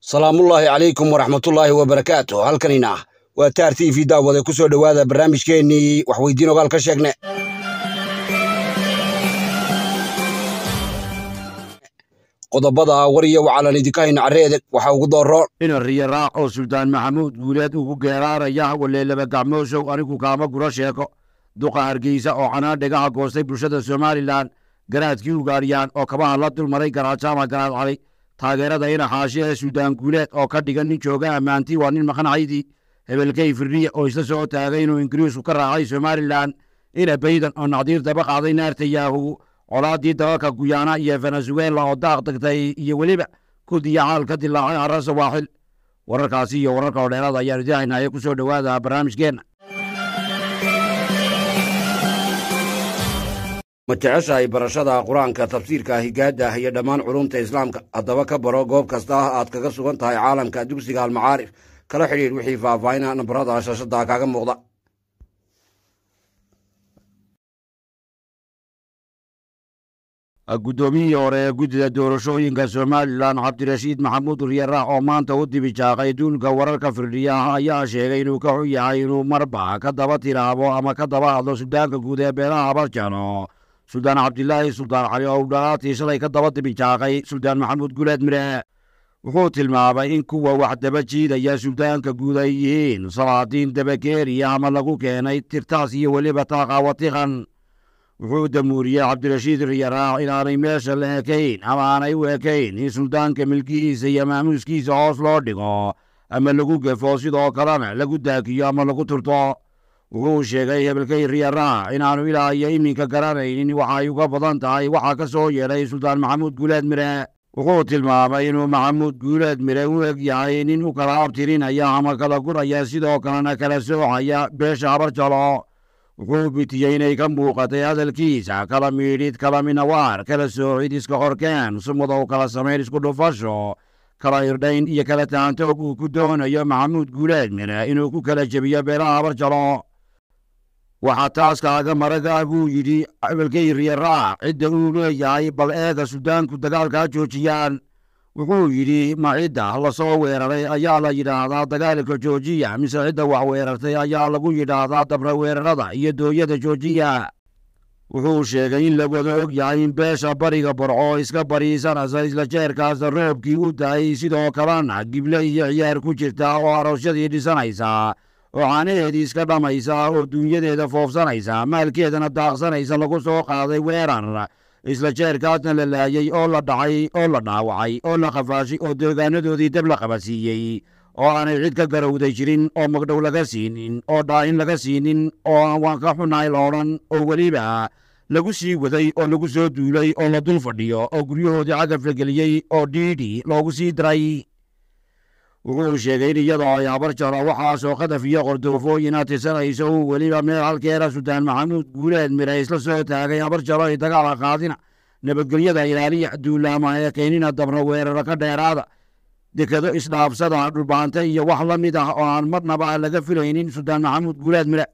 salaamullaahi calaykum waraxmatullaahi wabarakaatu halkanina ah waa taar t v daawade ku soo dhowaada barnaamijkeennii waxweydiin ogaal ka sheegne qodobada war wacalan idinka hayna carreede waxa ugu doorroon inar iyo raacoo suldaan maxamuud guuleed ugu geeraaraya hawaleelaba gacmooshow anigu kaama guro sheeko duqa hargeysa oo canaa dhegaha goostay bulshada somalilan garaadkii ugaariyaan oo kabaha la dulmaray garaajaama garaad calay taageerada in ahaashyaha suudaan guuleed oo ka dhigan nin jooga ammaanti waa nin maqanahaydii hebelkey firiya oo isla soo taagay inuu ingiriisku ka raacay somalilan ina baydan oo nacdiir daba qaaday naarta yaahu colaadii dalalka guyaana iyo venezuela oo daaq degtay iyo weliba kud iyo ka dilaacay harra sawaaxil wararkaasi iyo wararka oo dheeraada ayaan idaahaynaye ku soo dhowaada barnaamijkeenna ma jeceshahay barashada qur-aanka tafsiirka higaaddah iyo dhammaan culumta islaamka haddaba ka baro goob kasta ah aad kaga sugan tahay caalamka dugsiga almacaarif kala xidhiidh wixii faahfaahina ah, nambarada shashada kaaga muuqda guddoomiyihii hore ee guddida doorashooyinka somalilan cabdirashiid maxamuud riyaarax oo maanta u dibi jaaqay duulka wararka firdhiya ayaa sheegay inuu ka xun yahay inuu marba ka daba tiraabo ama ka daba hadlo suldaanka guud ee beelaha abarjano suldaan cabdilaahi suldaan cali oo dhalaadii shalay ka daba dibijaaqay suldaan maxamuud guleed mire wuxuu tilmaamay in kuwa wax daba jiidaya suldaanka guud ay yihiin salaadiin dabageeriya ama lagu keenay tirtaas iyo weliba taaqaawatiqan wuxuu damuuriyey cabdirashiid riyaraac inaanay meesha la ekayn ama aanay u ekayn in suldaanka milkihiisa iyo maamuuskiisa hoos loo dhigo ama lagu gafo sidoo kalena lagu daakiyo ama lagu turto wuxuu sheegay hebelkay riyaraha inaanu ilaa iyo iminka garanaynin waxa ay uga badan tahay waxaa ka soo yeedhay suldaan maxamuud guuleed mire wuxuu tilmaamay inuu maxamuud guuleed mire u eg yahay nin u kala abtirinaya ama kala guraya sidoo kalena kala soocaya beesha habarjalo wuxuu bitiyey inay ka muuqatay hadalkiisa kala miidhid kala minawaar kala soocid iska horkeen sumadow kala samayn isku dhufasho kala irdhayn iyo kala taantoog uu ku doonayo maxamuud guuleed mire inuu ku kala jebiyo beelaha habarjalo waxaa taas kaaga maragaa buu yidhi ebalkayriya raac cidda uu leeyahay bal eega suudaanku dagaalkaa joojiyaan wuxuu yidhi ma cidda la weeraray ayaa la yidhaahdaa dagaalka joojiya mise cidda wax weerartay ayaa lagu yidhaahdaa dabra weerarada iyo dooyada joojiya wuxuu sheegay in lawada og yahay in beesha bariga borco iska bariisanaysa isla jeerkaasa roobkii u daayay sidoo kalena gible iyo ciyaar ku jirta oo aroosyadii dhisanaysaa oo caanaheedii iska dhamaysa oo duunyadeeda foofsanaysa maalkeedana daaqsanaysa lagu soo qaaday weerar isla jeerkaasna la laayey oo la dhacay oo la dhaawacay oo la qafaashay oo deegaanadoodii dab la qabasiiyey oo aanay cid ka garowday jirin oo magdhow laga siinin oo dhaa'in laga siinin oo aan waan ka xunaay loodhan oo weliba lagu sii waday oo lagu soo duulay oo la dul fadhiyo oo guryahoodii cagafla geliyey oo dhiidhi loogu sii diray wuxuu sheegay in iyada ay ayabar jaro waxaasoo qadaf iyo qordoofooyina tisanaysa uu weliba meel halkeera sudaan maxamuud guuleed mire isla soo taagay abar jaro ay dagaala qaadina nabadgelyada ilaaliya duulaama ee keynina dabra weeraro ka dheeraada dekedo isdhaafsada dhulbaanta iyo wax la mid ah oo aan marnaba laga filaynin sultaan maxamuud guuleed mire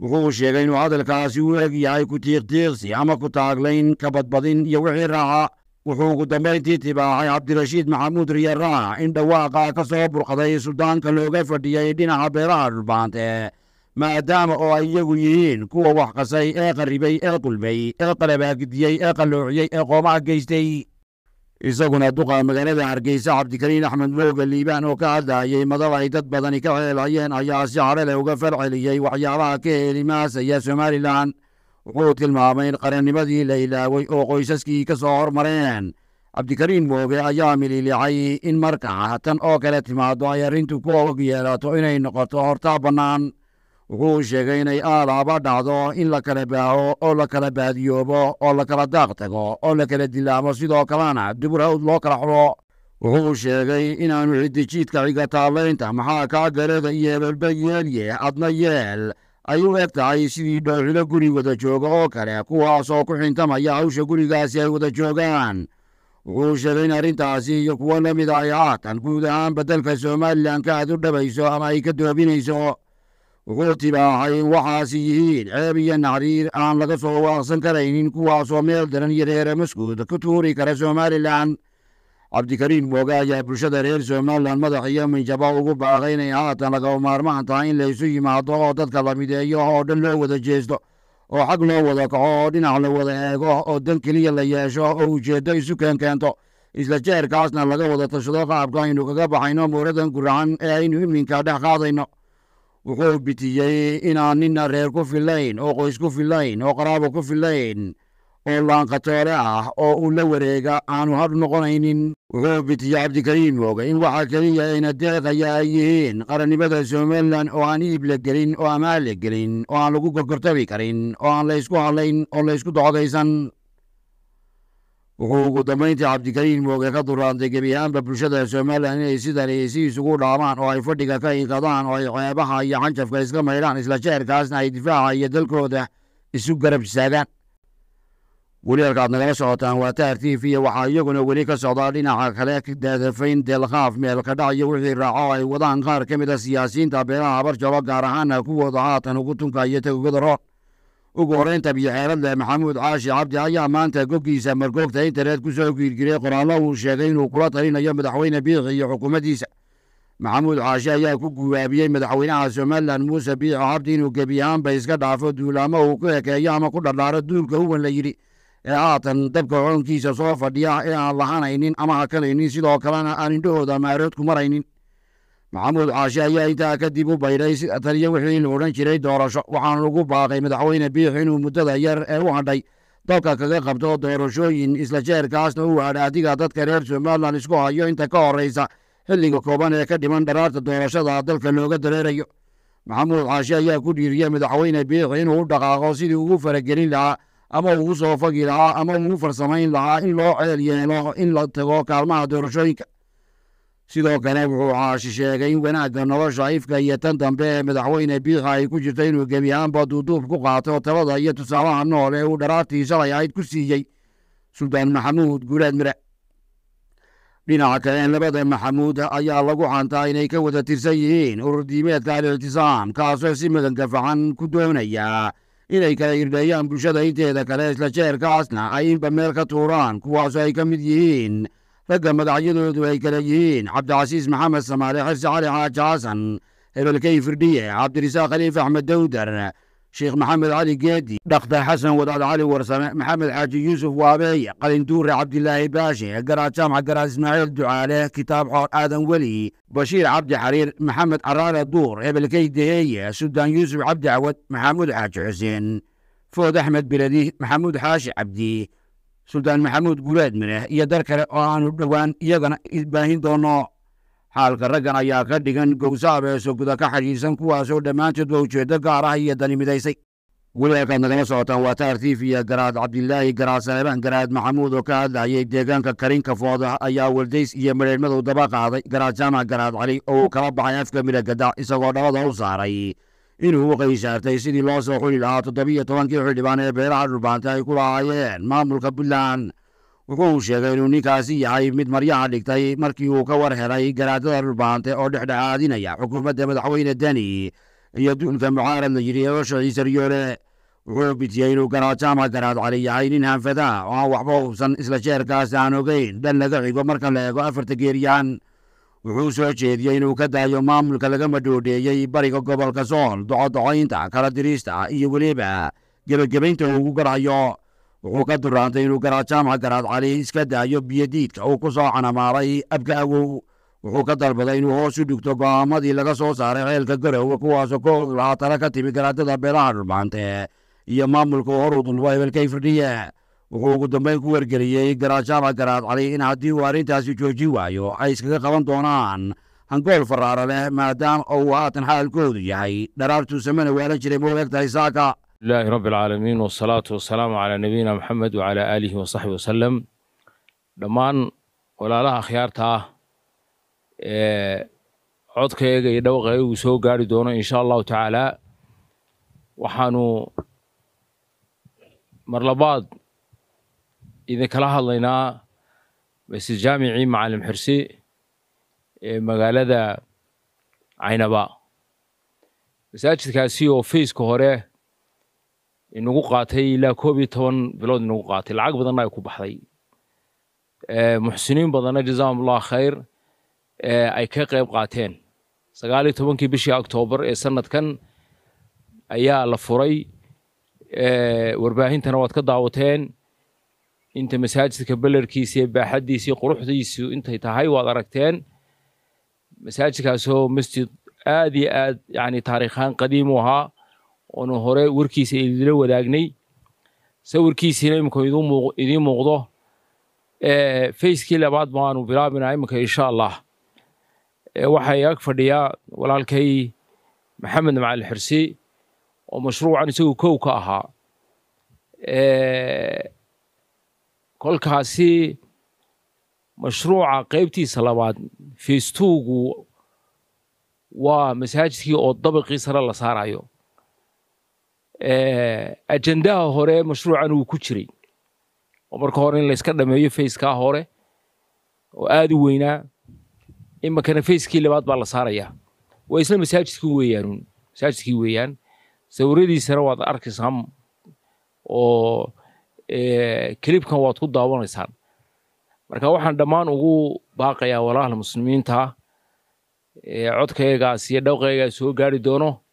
wuxuu sheegay inuu hadalkaasi u eg yahay ku tiiqtiiqsi ama ku taaglayn kabadbadin iyo wixii raacaa wuxuu ugu dambayntii tibaacay cabdirashiid maxamuud riye raac in dhawaaqa ka soo burqaday suldaanka looga fadhiyey dhinaca beeraha dhulbaante maadaama oo ay iyagu yihiin kuwa wax qasay ee qarribay ee qulmay ee qalabaagidiyey ee qallooxiyey ee qoomaha geystay isaguna duqa magaalada hargeysa cabdikariin axmed mooga liibaan oo ka hadlaayey madal ay dad badani ka ceelayeen ayaa si care uga falceliyey waxyaabaha ka helimaasaya somalilan wuxuu tilmaamay in qarannimadii la ilaaway oo qoysaskii ka soo hormareen cabdikariin mooge ayaa mililicay in marka tan oo kale timaado ay arrintu ku og yeelato inay noqoto hortaa bannaan wuxuu sheegay inay aalaaba dhacdo in la kala baaho oo la kala baadiyoobo oo la kala daaq tago oo la kala dilaamo sidoo kalena duburhawd loo kala xulo wuxuu sheegay inaanu ciddijiidka xigataalaynta maxaa kaa galeda iyo hebelba yeelye adna yeel ayuu u egtahay sidii dhowxilo guri wada jooga oo kale kuwaasoo ku xintamaya hawsha gurigaasi ay wada joogaan wuxuu sheegay in arrintaasi iyo kuwo la mida ah, ay haatan guud ahaan beddelka somalilanka aad u dhabayso ama ay ka doobinayso wuxuu tibaaxay in waxaasi yihiin ceeb iyo naxriir aan laga soo waaqsan karaynin kuwaasoo meel daran iyo reere maskuud ka tuuri kara somalilan cabdikariin moogaa ayaa bulshada reer somalilan madax iyo minjaba ugu baaqay inay haatan lagaba maarmaan tahay in laysu yimaado oo dadka la mideeyo oo dhan loo wada jeesto oo xag loo wada kaco oo dhinac la wada eego oo dan keliya la yeesho oo ujeeddo isu keenkeento isla jeerkaasna laga wada tashado qaabka aynu kaga baxayno muuradan guracan ee aynu iminka dhex qaadayno wuxuu bitiyey inaan nina reer ku filayn oo qoys ku filayn oo qaraaba ku filayn oo laanqatoore ah oo uu la wareega aanu hadh noqonaynin wuxuu bitiye cabdikariim mooga in waxaa keliya ayna deeqaya ay yihiin qarannimada somalilan oo aan iib la gelin oo ammaan la gelin oo aan lagu gorgortabi karin oo aan laysku hadlayn oo laysku docodaysan wuxuu ugu dambayntii cabdikariim mooge ka duraantay gebi ahaanba bulshada somalilan inay sidan si isugu dhaamaan oo ay fadhiga ka inkadaan oo ay ceebaha iyo canjafka iska maydhaan isla jeerkaasna ay difaaca iyo dalkooda isu garab garabsadaan weli aad nagala socotaan waa tahar t v waxaa iyaguna weli ka socdaa dhinaca kale daadafayn deelkhaaf meelkadhac iyo wixii raaco ay wadaan qaar ka mid mida ah siyaasiyiinta beelaha barjaba gaar ahaana kuwooda haatan ugu iyo tagogada ugu horeynta biyo maxamuud caashi cabdi ayaa maanta goggiisa margoogta internet ku soo giirgiray qoraallo uu sheegay inuu kula talinayo madaxweyne biiqi iyo xukuumaddiisa maxamuud caashi ayaa ku guwaabiyey madaxweynaha somalilan muuse biico cabdi inuu gebi ahaanba iska dhaafo duulaamo uu ku ekeeyo ama ku dhardhaaro duulka uwan la yidhi ee aatan dabka culankiisa soo fadhiya inaan lahanaynin ama hakanaynin sidoo kalena aan indhahooda maarood ku maraynin maxamuud caashe ayaa intaa kadib u baydhay sida tan iyo wixii la odhan jiray doorasho waxaana ugu baaqay madaxweyne biix inuu muddada yar ee u hadhay dalka kaga qabto doorashooyin isla jeerkaasna uu hadha adiga dadka reer somalilan isku hayo inta ka horeysa xilliga kooban ee ka dhiman dharaarta doorashada dalka looga dareerayo maxamuud caashe ayaa ku dhiiriyey madaxweyne biix inuu u dhaqaaqo sidii ugu faragelin lahaa ama ugu soo fagi lahaa ama ugu farsamayn lahaa in loo ceel yeelo in la tago kaalmaha doorashooyinka sidoo kale wuxuu caashi sheegay in wanaagga nolosha ifka iyo tan dambe ee madaxweyne biikha ay ku jirto inuu gebi ahaanba duuduub ku qaato talada iyo tusaalaha nool ee uu dharaartii shalay ahayd ku siiyey suldaan maxamuud guulaad mire dhinaca kale labada maxamuud ayaa lagu cantaa inay ka wada tirsan yihiin urur diimeedka al ictisaam kaasoo si magangafaxan ku doonaya inay kala irdheeyaan bulshada inteeda kale isla jeerka casna ay inba meel ka tuuraan kuwaasu ay ka mid yihiin ragga magacyadoodu ay kala yihiin cabdicasiis maxamed samaale xirsi cali xaaji xasan hebelkey firdhiye cabdirisaaq khaliif axmed dawdar sheekh maxamed cali geedi dhakhtar xasan wadaad cali warsame maxamed xaaji yuusuf waabeeye qalinduure cabdilaahi baashe garaa garajaamca garaa ismaaciil ducaale kitaab xoor aadan weli bashiir cabdi xariir maxamed caraale duur hebelkay deheeye suldaan yuusuf cabdi cawad maxamuud xaaji xuseen food axmed beledi maxamuud xaashi cabdi suldaan maxamuud guleed mire iyo dar kale oo aanu dhowaan iyagana ibaahin doono xaalka raggan ayaa ka dhigan gowsaab ee suguda ka xadhiidsan kuwaasoo dhammaantood dhammaantoodba ujeeddo gaaraha iyo dani midaysay weli nagala socotaan waa taar tiifiya garaad cabdilaahi garaad saleebaan garaad maxamuud oo ka hadlayay deegaanka karinka fooda ayaa waldays iyo madheermadu daba qaaday garaad jaamac garaad cali oo uu kala baxay afka midagada isagoo dhabada u saaray inuu u qaysaartay sidii loo soo xuli lahaa toddobiiyo tobankii xildhibaan ee beelaha dhulbaanta ay ku lahaayeen maamulka puntland wuxuu sheegay inuu ninkaasi yahay mid maryaha dhigtay markii uu ka war helay garaadada dhulbaante oo dhexdhexaadinaya xukuumadda madaxweyne deni iyo duulka mucaaradna yidhi eoshadii saryoole wuxuu bitiyey inuu garaajo ama garaad cali yahay nin hanfada ah oo aan waxba hubsan isla jeerkaas aan ogeyn dhan laga xigo marka la eego afarta geeriyaan wuxuu soo jeediyey inuu ka daayo maamulka laga madhoodheeyey bariga gobolka sool docodocaynta kala dirista iyo weliba gebagabaynta ugu garayo wuxuu ka duraantay inuu garaad jaamac garaad iska daayo biyodiidka uu ku soo canamaaday abka awow wuxuu ka dalbaday inuu hoos u dhigto go'aamadii laga soo saaray ceelka garowe kuwaasoo ka og lahaa tala ka timi garaadada beelaha dhulbaante iyo maamulka uu hor u dulbo hebelkay wuxuu ugu dambeyn ku wargeliyey garaad jaamac garaad in haddii uu arrintaasi joojin waayo ay iskaga qaban doonaan hangool faraara leh maadaama uu haatan xaalkoodu yahay dharaartuusamana samena weelan jiray mu u saaka لله رب العaalamiin wsalaatu wasalaamu calaa nabiyina maxamed wcalaa aalihi wasaxbi wasalem dhammaan walaalaha akhyaarta ah ee codkayga iyo dhawaqayga uu soo gaari doono insha allahu tacaala waxaanu mar labaad idinkala hadlaynaa masjid jaamicii macalim xirsi ee magaalada caynaba masaajidkaasi oo fayska hore inagu qaatay ilaa koob iyo toban bilood inagu qaatay lacag badanna ay ku baxday eh, muxsiniin badanna jazaahum allah khayr eh, ay ka qayb qaateen sagaal iyo tobankii bishii oktoobar ee sanadkan ayaa la furay eh, warbaahintana waad ka daawateen inta masaajidka belerkiisiiyo baaxaddiisiiyo quruxdiisu intay tahay waad aragteen masaajidkaasoo masjid aad iyo aad yani taariikhaan qadiim ahaa oonu hore warkiisa idinla wadaagnay sawirkiisiina imika idiin muuqdo eh, fayskii labaad baanu bilaabinaa iminka insha allah eh, waxaa ag fadhiyaa walaalkay maxamed macalin oo mashruucan isagu kow ka ahaa eh, kolkaasi mashruuca qaybtiisa labaad feistuugu waa masaajidkii oo dabaqii sare la saarayo Eh, ajendaha hore mashruucan uu ku jiray oo marka hore in layska dhameeyo fayskaa hore oo aad u weynaa imankana fayskii labaad baa la saarayaa waa isla masaajidkii weeyaanuun masaajidkii weeyaan sawiradiisana waad arkaysaan oo kelibkan eh, waad ku daawanaysaan marka waxaan dhammaan ugu baaqayaa walaala muslimiinta eh, codkaygaas iyo dhawqaygaa soo gaari doono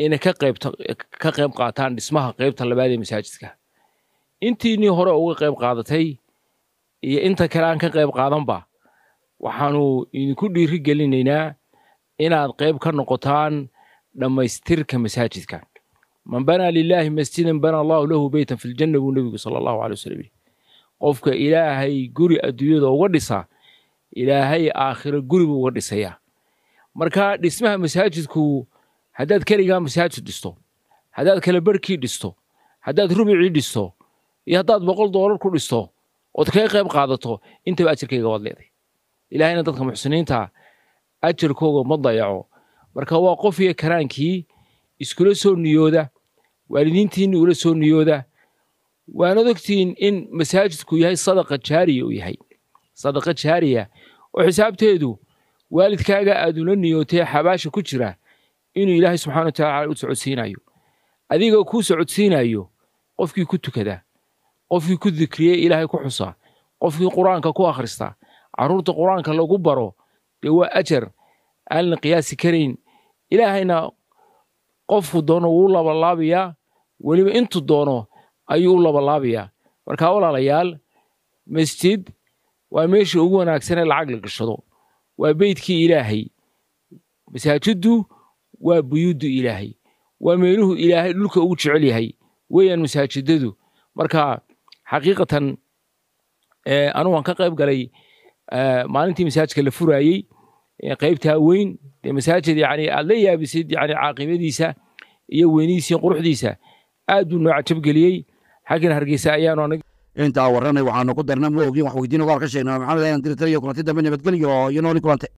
inay ka qayb qaataan dhismaha qaybta labaad ee masaajidka intiinii hore uga qayb qaadatay iyo inta kale aan ka qayb qaadanba waxaanu idinku dhiiri gelinaynaa inaad qayb ka noqotaan dhammaystirka masaajidka man banaa lilaahi masjidan bana allahu lahu beytan filjanna buu nebigu sala allahu alay wasalam yidhi qofka ilaahay guri adduunyada uga dhisa ilaahay aakhiro guribuu uga dhisayaa marka dhismaha masaajidku haddaad keligaa masaajid dhisto haddaad kala barhkii dhisto haddaad rubicii dhisto iyo haddaad boqol doolar ku dhisto ood kaga qayb qaadato intaba ajirkayga waad leeday ilaahayna dadka muxsiniinta ajarkooga ma dayaco marka waa qof iyo karaankii iskula soo niyooda waalidiintiinni ula soo niyooda waan odogtiin in masaajidku yahay sadaqa jaariya uu yahay sadaqa jaariya oo xisaabteedu waalidkaaga aad ula niyootee xabaasha ku jira inuu ilaahay subxaana wa tacaala u socodsiinayo adigoo kuu socodsiinayo qofkii ku tukadaa qofkii ku dikriye ilaahay ku xusa qofkii qur-aanka ku akhristaa carruurta qur-aanka lagu baro dee waa ajar aan la qiyaasi karayn ilaahayna qofku doono wuu labalaabayaa weliba intuu doono ayuu u labalaabayaa markaa walaalayaal masjid waa meesha ugu wanaagsan ee lacag la gashado waa beydkii ilaahay masaajiddu waa buyuuddu ilaahay waa meeluhu ilaahay dhulka ugu jecel yahay weeyaan masaajidadu marka xaqiiqatan anugu aan ka qayb galay maalintii masaajidka la furaayey qaybtaa weyn dee masaajid yani aad la yaabisid yani caaqibadiisa iyo weynidiisa quruxdiisa aad buu noo cajabgeliyey xaggan hargeysa ayaanu aniga intaa warranay waxaanu ku darna ma wax weydiin uga ka sheegnaa maxamed ayaan diritar iyo kulanti dambe nabadgelyo iyo nooli kulante